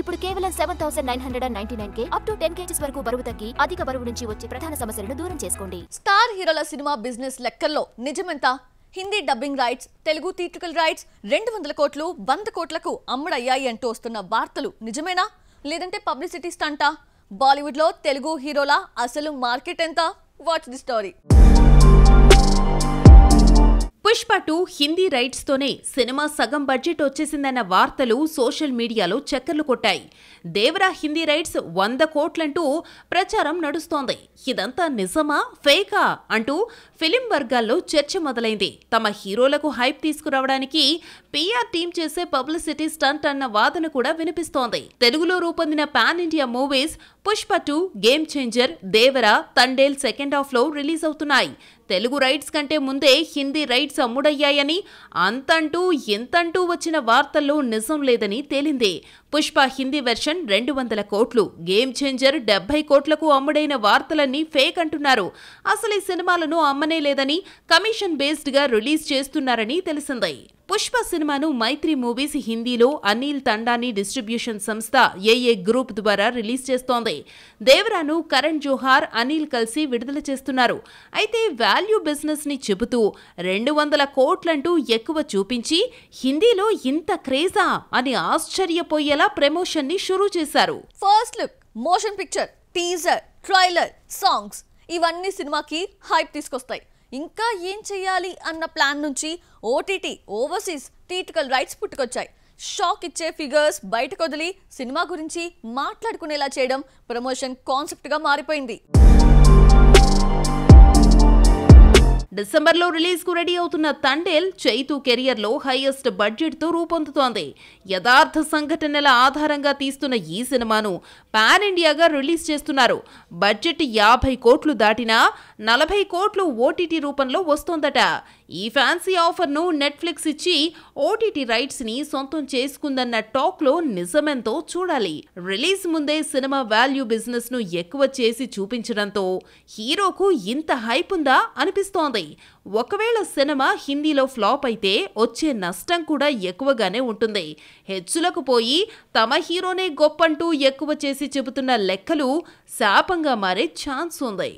ఇప్పుడు కేవలం seven thousand nine hundred and ninety nine కే అప్ టు టెన్ కేజీస్ వరకు బరువు తగ్గి అధిక బరువు నుంచి వచ్చే ప్రధాన సమస్యలను దూరం చేసుకోండి స్టార్ హీరోల సినిమా బిజినెస్ లెక్కల్లో నిజమెంత Hindi dubbing rights Telugu theatrical rights రెండు వందల కోట్లు వంద కోట్లకు అమ్ముడయ్యాయి అంటూ వస్తున్న వార్తలు నిజమేనా లేదంటే పబ్లిసిటీ స్టంటా బాలీవుడ్లో తెలుగు హీరోల అసలు మార్కెట్ ఎంత వాట్స్ ది స్టోరీ మహేష్ పాటు హిందీ రైట్స్తోనే సినిమా సగం బడ్జెట్ వచ్చేసిందన్న వార్తలు సోషల్ మీడియాలో చక్కర్లు కొట్టాయి దేవరా హిందీ రైట్స్ వంద కోట్లంటూ ప్రచారం నడుస్తోంది ఇదంతా నిజమా ఫేకా అంటూ ఫిలిం వర్గాల్లో చర్చ మొదలైంది తమ హీరోలకు హైప్ తీసుకురావడానికి పీఆర్ టీం చేసే పబ్లిసిటీ స్టంట్ అన్న వాదన కూడా వినిపిస్తోంది తెలుగులో రూపొందిన pan India movies Pushpa two game changer Devara Thandel second half లో రిలీజ్ అవుతున్నాయి తెలుగు రైట్స్ కంటే ముందే హిందీ రైట్స్ తమ్ముడయ్యాయని అంతంటూ ఎంతంటూ వచ్చిన వార్తల్లో నిజం లేదని తేలింది పుష్ప హిందీ వెర్షన్ రెండు వందల కోట్లు గేమ్ చేంజర్ డెబ్బై కోట్లకు అమ్ముడైన వార్తలన్నీ ఫేక్ అంటున్నారు అసలు ఈ సినిమాలను అమ్మనే లేదని కమిషన్ బేస్డ్గా రిలీజ్ చేస్తున్నారని తెలిసిందే పుష్ప సినిమాను మైత్రి మూవీస్ హిందీలో అనిల్ తండాని డిస్ట్రిబ్యూషన్ సంస్థ ఏఏ గ్రూప్ ద్వారా రిలీజ్ చేస్తోంది దేవరాను కరణ్ జోహార్ అనిల్ కలిసి విడుదల చేస్తున్నారు అయితే వాల్యూ బిజినెస్ ని చెబుతూ రెండు వందల కోట్లంటూ ఎక్కువ చూపించి హిందీలో ఇంత క్రేజా అని ఆశ్చర్యపోయేలా ప్రమోషన్ ని షురూ చేశారు first look motion picture teaser trailer songs ఇవన్నీ సినిమాకి హైప్ తీసుకొస్తాయి ఇంకా ఏం చేయాలి అన్న ప్లాన్ నుంచి ఓటీటీ ఓవర్సీస్ టీటికల్ రైట్స్ పుట్టుకొచ్చాయి షాక్ ఇచ్చే ఫిగర్స్ బయటకు వదిలి సినిమా గురించి మాట్లాడుకునేలా చేయడం ప్రమోషన్ కాన్సెప్ట్గా మారిపోయింది డిసెంబర్లో రిలీజ్కు రెడీ అవుతున్న తండేల్ చైతు కెరియర్లో హైయెస్ట్ బడ్జెట్తో రూపొందుతోంది యథార్థ సంఘటనల ఆధారంగా తీస్తున్న ఈ సినిమాను పాన్ ఇండియాగా రిలీజ్ చేస్తున్నారు బడ్జెట్ యాభై కోట్లు దాటినా నలభై కోట్లు ఓటీటీ రూపంలో వస్తోందట ఈ ఫ్యాన్సీ ఆఫర్ను నెట్ఫ్లిక్స్ ఇచ్చి ఓటీటీ రైట్స్ని సొంతం చేసుకుందన్న టాక్లో నిజమెంతో చూడాలి రిలీజ్ ముందే సినిమా వాల్యూ బిజినెస్ను ఎక్కువ చేసి చూపించడంతో హీరోకు ఇంత హైప్ ఉందా అనిపిస్తోంది ఉంటాయి ఒకవేళ సినిమా హిందీలో ఫ్లాప్ అయితే వచ్చే నష్టం కూడా ఎక్కువగానే ఉంటుంది హెచ్చులకు పోయి తమ హీరోనే గొప్పంటూ ఎక్కువ చేసి చెబుతున్న లెక్కలు శాపంగా మారే ఛాన్స్ ఉంది